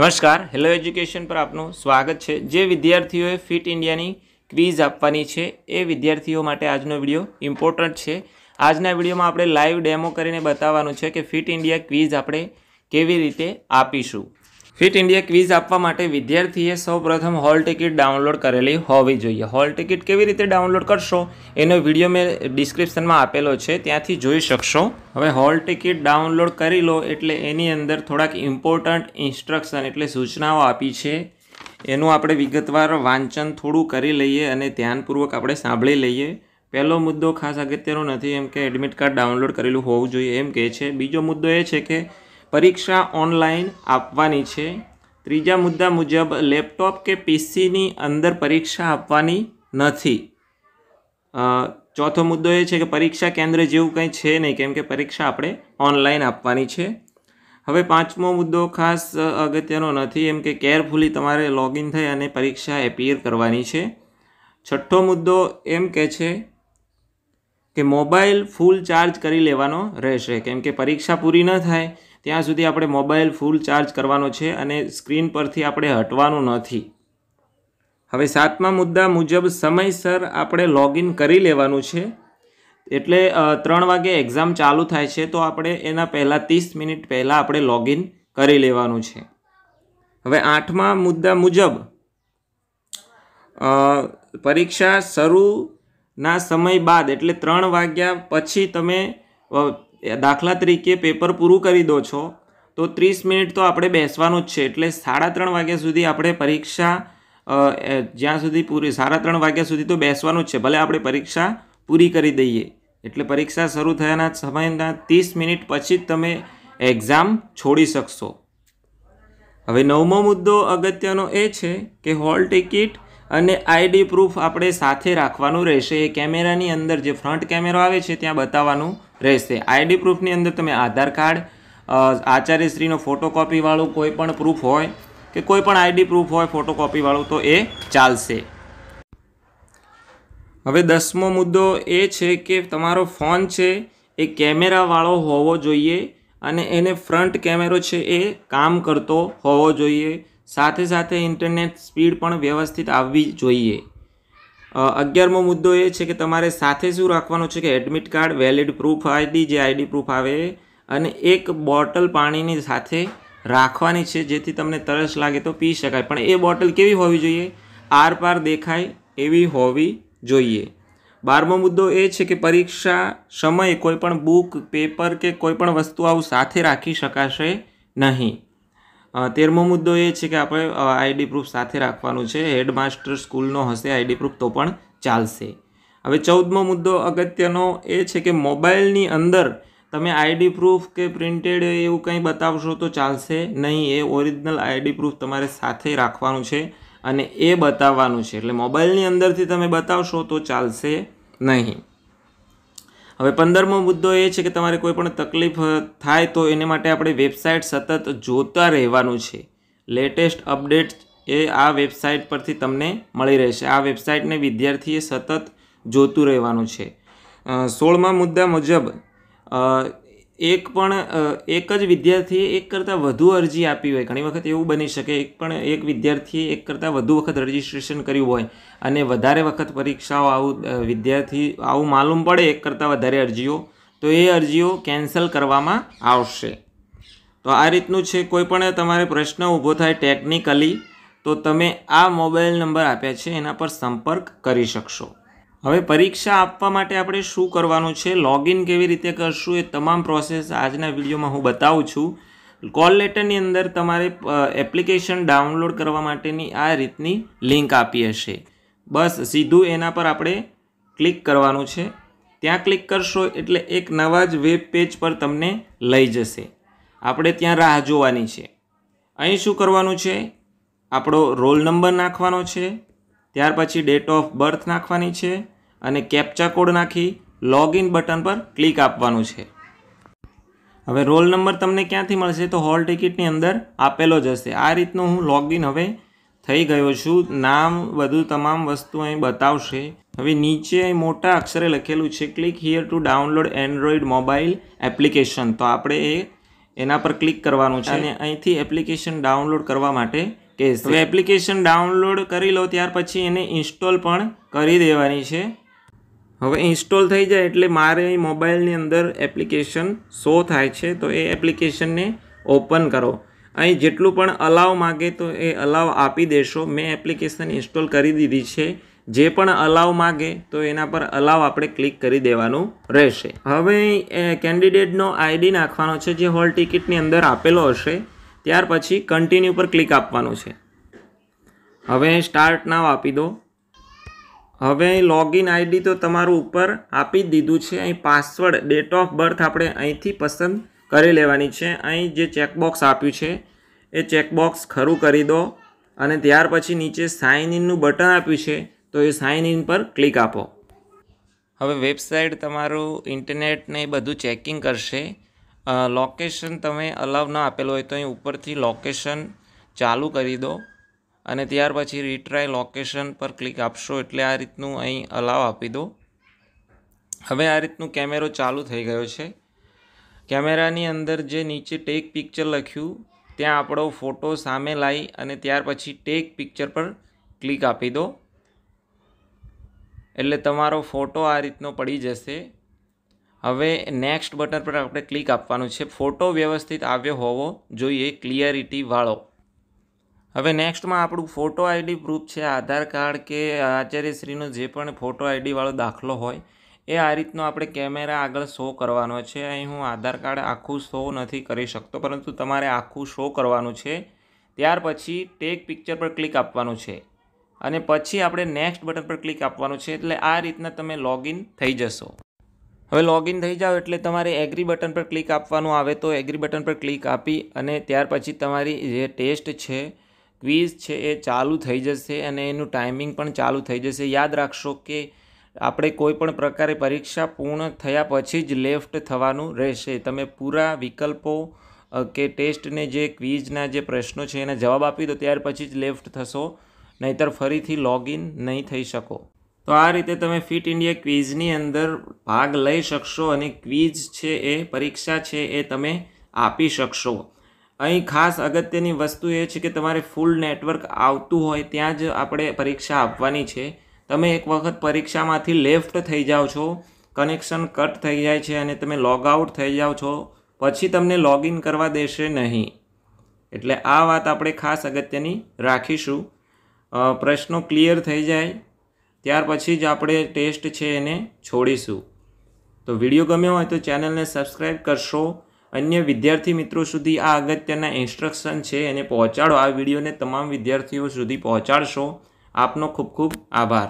નમસ્કાર hello education પર આપનું સ્વાગત છે જે વિદ્યાર્થીઓએ ફિટ ઇન્ડિયાની ક્વિઝ આપવાની છે એ વિદ્યાર્થીઓ માટે આજનો વિડીયો ઇમ્પોર્ટન્ટ છે આજના વિડીયોમાં આપણે લાઈવ ડેમો કરીને બતાવવાનું છે કે ફિટ ઇન્ડિયા ક્વિઝ આપણે કેવી રીતે આપીશું ફિટ ઇન્ડિયા ક્વિઝ આપવા માટે વિદ્યાર્થીએ સૌપ્રથમ હોલ ટિકિટ ડાઉનલોડ કરેલી હોવી જોઈએ હોલ ટિકિટ કેવી રીતે ડાઉનલોડ કરશો એનો વિડીયો મેં ડિસ્ક્રિપ્શનમાં આપેલો છે ત્યાંથી જોઈ શકશો હવે હોલ ટિકિટ ડાઉનલોડ કરી લો એટલે એની અંદર થોડાક ઇમ્પોર્ટન્ટ ઇન્સ્ટ્રક્શન એટલે સૂચનાઓ આપી છે એનું આપણે વિગતવાર વાંચન થોડું કરી લઈએ અને ધ્યાનપૂર્વક આપણે સાંભળી લઈએ પહેલો મુદ્દો ખાસ અગત્યનો નથી એમ કે એડમિટ કાર્ડ ડાઉનલોડ કરેલું હોવું જોઈએ એમ કહે છે બીજો મુદ્દો એ છે કે પરીક્ષા ઓનલાઈન આપવાની છે ત્રીજા મુદ્દા મુજબ લેપટોપ કે પીસીની અંદર પરીક્ષા આપવાની નથી ચોથો મુદ્દો એ છે કે પરીક્ષા કેન્દ્ર જેવું કંઈ છે નહીં કેમ કે પરીક્ષા આપણે ઓનલાઈન આપવાની છે હવે પાંચમો મુદ્દો ખાસ અગત્યનો નથી એમ કે કેરફુલી તમારે લોગિન થઈ અને પરીક્ષા એપિયર કરવાની છે છઠ્ઠો મુદ્દો એમ કહે છે કે મોબાઈલ ફૂલ ચાર્જ કરી લેવાનો રહેશે કેમ કે પરીક્ષા પૂરી ન થાય ત્યાં સુધી આપણે મોબાઈલ ફૂલ ચાર્જ કરવાનો છે અને સ્ક્રીન પરથી આપણે હટવાનું નથી હવે સાતમા મુદ્દા મુજબ સમયસર આપણે લોગિન કરી લેવાનું છે એટલે ત્રણ વાગે એક્ઝામ ચાલુ થાય છે તો આપણે એના પહેલાં ત્રીસ મિનિટ પહેલાં આપણે લોગિન કરી લેવાનું છે હવે આઠમા મુદ્દા મુજબ પરીક્ષા શરૂના સમય બાદ એટલે ત્રણ વાગ્યા પછી તમે દાખલા તરીકે પેપર પૂરું કરી દો છો તો ત્રીસ મિનિટ તો આપણે બેસવાનું જ છે એટલે સાડા ત્રણ વાગ્યા સુધી આપણે પરીક્ષા જ્યાં સુધી પૂરી સાડા ત્રણ વાગ્યા સુધી તો બેસવાનું જ છે ભલે આપણે પરીક્ષા પૂરી કરી દઈએ એટલે પરીક્ષા શરૂ થયાના સમયના ત્રીસ મિનિટ પછી જ તમે એક્ઝામ છોડી શકશો હવે નવમો મુદ્દો અગત્યનો એ છે કે હોલ ટિકિટ અને આઈડી પ્રૂફ આપણે સાથે રાખવાનું રહેશે એ કેમેરાની અંદર જે ફ્રન્ટ કેમેરો આવે છે ત્યાં બતાવવાનું રહેશે આઈડી પ્રૂફની અંદર તમે આધાર કાર્ડ આચાર્યશ્રીનો ફોટોકોપીવાળું કોઈ પણ પ્રૂફ હોય કે કોઈ પણ આઈડી પ્રૂફ હોય ફોટોકોપીવાળું તો એ ચાલશે હવે દસમો મુદ્દો એ છે કે તમારો ફોન છે એ કેમેરાવાળો હોવો જોઈએ અને એને ફ્રન્ટ કેમેરો છે એ કામ કરતો હોવો જોઈએ સાથે સાથે ઇન્ટરનેટ સ્પીડ પણ વ્યવસ્થિત આવવી જોઈએ અગિયારમો મુદ્દો એ છે કે તમારે સાથે શું રાખવાનું છે કે admit card valid proof ID જે આઈડી પ્રૂફ આવે અને એક બોટલ પાણીની સાથે રાખવાની છે જેથી તમને તરસ લાગે તો પી શકાય પણ એ બોટલ કેવી હોવી જોઈએ આર પાર દેખાય એવી હોવી જોઈએ બારમો મુદ્દો એ છે કે પરીક્ષા સમયે કોઈપણ બુક પેપર કે કોઈપણ વસ્તુ આવું સાથે રાખી શકાશે નહીં તેરમો મુદ્દો એ છે કે આપણે આઈડી પ્રૂફ સાથે રાખવાનું છે હેડમાસ્ટર સ્કૂલનો હશે આઈડી પ્રૂફ તો પણ ચાલશે હવે ચૌદમો મુદ્દો અગત્યનો એ છે કે મોબાઈલની અંદર તમે આઈડી પ્રૂફ કે પ્રિન્ટેડ એવું કંઈ બતાવશો તો ચાલશે નહીં એ ઓરિજિનલ આઈડી પ્રૂફ તમારે સાથે રાખવાનું છે અને એ બતાવવાનું છે એટલે મોબાઈલની અંદરથી તમે બતાવશો તો ચાલશે નહીં હવે પંદરમો મુદ્દો એ છે કે તમારે કોઈ પણ તકલીફ થાય તો એને માટે આપણે વેબસાઇટ સતત જોતા રહેવાનું છે લેટેસ્ટ અપડેટ એ આ વેબસાઇટ પરથી તમને મળી રહેશે આ વેબસાઇટને વિદ્યાર્થીએ સતત જોતું રહેવાનું છે સોળમા મુદ્દા મુજબ એક પણ એક જ વિદ્યાર્થીએ એક કરતાં વધુ અરજી આપી હોય ઘણી વખત એવું બની શકે એક પણ એક વિદ્યાર્થીએ એક કરતાં વધુ વખત રજિસ્ટ્રેશન કર્યું હોય અને વધારે વખત પરીક્ષાઓ આવું વિદ્યાર્થી આવું માલુમ પડે એક કરતાં વધારે અરજીઓ તો એ અરજીઓ કેન્સલ કરવામાં આવશે તો આ રીતનું છે કોઈ પણ તમારે પ્રશ્ન ઊભો થાય ટેકનિકલી તો તમે આ મોબાઈલ નંબર આપ્યા છે એના પર સંપર્ક કરી શકશો હવે પરીક્ષા આપવા માટે આપણે શું કરવાનું છે લોગિન કેવી રીતે કરશું એ તમામ પ્રોસેસ આજના વિડીયોમાં હું બતાવું છું કોલ લેટરની અંદર તમારે એપ્લિકેશન ડાઉનલોડ કરવા માટેની આ રીતની લિંક આપી હશે બસ સીધું એના પર આપણે ક્લિક કરવાનું છે ત્યાં ક્લિક કરશો એટલે એક નવા જ વેબ પેજ પર તમને લઈ જશે આપણે ત્યાં રાહ જોવાની છે અહીં શું કરવાનું છે આપણો રોલ નંબર નાખવાનો છે ત્યાર પછી ડેટ ઓફ બર્થ નાખવાની છે અને કેપ્ચા કોડ નાખી લોગિન બટન પર ક્લિક આપવાનું છે હવે રોલ નંબર તમને ક્યાંથી મળશે તો હોલ ટિકિટની અંદર આપેલો જ હશે આ રીતનું હું લોગિન હવે થઈ ગયો છું નામ બધું તમામ વસ્તુ અહીં બતાવશે હવે નીચે મોટા અક્ષરે લખેલું છે click here to download Android mobile application તો આપણે એ એના પર ક્લિક કરવાનું છે અને અહીંથી એપ્લિકેશન ડાઉનલોડ કરવા માટે કહેશે હવે એપ્લિકેશન ડાઉનલોડ કરી લો ત્યાર પછી એને ઇન્સ્ટોલ પણ કરી દેવાની છે હવે ઇન્સ્ટોલ થઈ જાય એટલે મારે મોબાઈલની અંદર એપ્લિકેશન શો થાય છે તો એ એપ્લિકેશનને ઓપન કરો અહીં જેટલું પણ અલાવ માગે તો એ અલાવ આપી દેશો મેં એપ્લિકેશન ઇન્સ્ટોલ કરી દીધી છે જે પણ અલાવ માગે તો એના પર અલાવ આપણે ક્લિક કરી દેવાનું રહેશે હવે કેન્ડિડેટનો આઈડી નાખવાનો છે જે હોલ ટિકિટની અંદર આપેલો હશે ત્યાર પછી કન્ટિન્યુ પર ક્લિક આપવાનું છે હવે સ્ટાર્ટ નાવ આપી દો હવે અહીં લોગિન આઈડી તો તમારું ઉપર આપી દીધું છે અહીં પાસવર્ડ ડેટ ઓફ બર્થ આપણે અહીંથી પસંદ કરી લેવાની છે અહીં જે ચેકબોક્સ આપ્યું છે એ ચેકબોક્સ ખરું કરી દો અને ત્યાર પછી નીચે સાઇન ઇનનું બટન આપ્યું છે તો એ સાઇન ઇન પર ક્લિક આપો હવે વેબસાઇટ તમારું ઇન્ટરનેટને બધું ચેકિંગ કરશે લોકેશન તમે અલાવ ન આપેલું હોય તો અહીં ઉપરથી લોકેશન ચાલુ કરી દો અને ત્યાર પછી રીટ્રાય લોકેશન પર ક્લિક આપશો એટલે આ રીતનું અહીં અલાવ આપી દો હવે આ રીતનું કેમેરો ચાલુ થઈ ગયો છે કેમેરાની અંદર જે નીચે ટેક પિક્ચર લખ્યું ત્યાં આપણો ફોટો સામે લાવી અને ત્યાર પછી ટેક પિક્ચર પર ક્લિક આપી દો એટલે તમારો ફોટો આ રીતનો પડી જશે હવે નેક્સ્ટ બટન પર આપણે ક્લિક આપવાનું છે ફોટો વ્યવસ્થિત આવ્યો હોવો જોઈએ ક્લિયરિટી વાળો હવે નેક્સ્ટમાં આપણું ફોટો આઈડી પ્રૂફ છે આધાર કાર્ડ કે આચાર્યશ્રીનો જે પણ ફોટો આઈડીવાળો દાખલો હોય એ આ રીતનો આપણે કેમેરા આગળ શો કરવાનો છે અહીં હું આધાર કાર્ડ આખું શો નથી કરી શકતો પરંતુ તમારે આખું શો કરવાનું છે ત્યાર પછી ટેક પિક્ચર પર ક્લિક આપવાનું છે અને પછી આપણે નેક્સ્ટ બટન પર ક્લિક આપવાનું છે એટલે આ રીતના તમે લોગિન થઈ જશો હવે લોગિન થઈ જાઓ એટલે તમારે એગ્રી બટન પર ક્લિક આપવાનું આવે તો એગ્રી બટન પર ક્લિક આપી અને ત્યાર પછી તમારી જે ટેસ્ટ છે ક્વિઝ છે એ ચાલુ થઈ જશે અને એનું ટાઈમિંગ પણ ચાલુ થઈ જશે યાદ રાખશો કે આપણે કોઈ પણ પ્રકારે પરીક્ષા પૂર્ણ થયા પછી જ લેફ્ટ થવાનું રહેશે તમે પૂરા વિકલ્પો કે ટેસ્ટને જે ક્વિઝના જે પ્રશ્નો છે એના જવાબ આપી દો ત્યાર પછી જ લેફ્ટ થશો નહીતર ફરીથી લોગિન નહીં થઈ શકો તો આ રીતે તમે ફિટ ઇન્ડિયા ક્વિઝની અંદર ભાગ લઈ શકશો અને ક્વિઝ છે એ પરીક્ષા છે એ તમે આપી શકશો અહીં ખાસ અગત્યની વસ્તુ એ છે કે તમારે ફૂલ નેટવર્ક આવતું હોય ત્યાં જ આપણે પરીક્ષા આપવાની છે તમે એક વખત પરીક્ષામાંથી લેફ્ટ થઈ જાઓ છો કનેક્શન કટ થઈ જાય છે અને તમે લોગ આઉટ થઈ જાઓ છો પછી તમને લોગિન કરવા દેશે નહીં એટલે આ વાત આપણે ખાસ અગત્યની રાખીશું પ્રશ્નો ક્લિયર થઈ જાય ત્યાર પછી જ આપણે ટેસ્ટ છે એને છોડીશું તો વિડીયો ગમ્યો હોય તો ચેનલને સબસ્ક્રાઈબ કરશો અન્ય વિદ્યાર્થી મિત્રો સુધી આ અગત્યના ઇન્સ્ટ્રક્શન છે એને પહોંચાડો આ વિડીયોને તમામ વિદ્યાર્થીઓ સુધી પહોંચાડશો આપનો ખૂબ ખૂબ આભાર